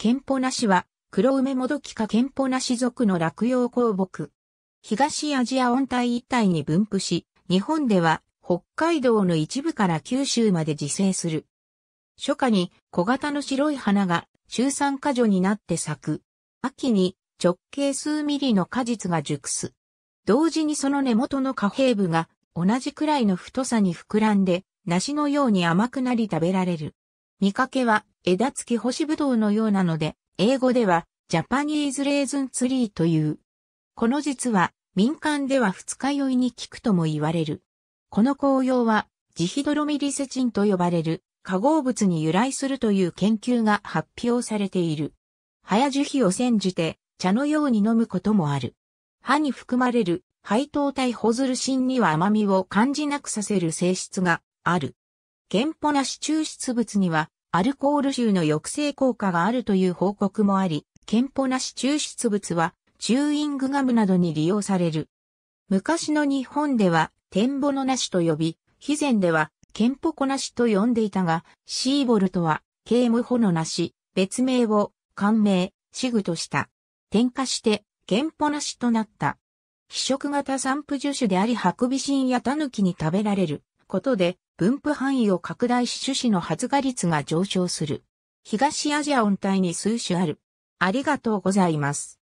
憲法なしは、黒梅もどきか憲法なし族の落葉香木。東アジア温帯一帯に分布し、日本では北海道の一部から九州まで自生する。初夏に小型の白い花が中産果女になって咲く。秋に直径数ミリの果実が熟す。同時にその根元の貨幣部が同じくらいの太さに膨らんで、梨のように甘くなり食べられる。見かけは枝付き干しぶどうのようなので、英語ではジャパニーズレーズンツリーという。この実は民間では二日酔いに効くとも言われる。この紅葉はジヒドロミリセチンと呼ばれる化合物に由来するという研究が発表されている。早樹皮を煎じて茶のように飲むこともある。歯に含まれる配糖体ホズルシンには甘みを感じなくさせる性質がある。原ポなし抽出物には、アルコール臭の抑制効果があるという報告もあり、原ポなし抽出物は、チューイングガムなどに利用される。昔の日本では、天保のなしと呼び、以前では、憲法ポなしと呼んでいたが、シーボルトは、ケームのなし、別名を、官名、シグとした。添加して、憲法なしとなった。非食型散布樹種でありハクビシンやタヌキに食べられることで、分布範囲を拡大し種子の発芽率が上昇する。東アジア温帯に数種ある。ありがとうございます。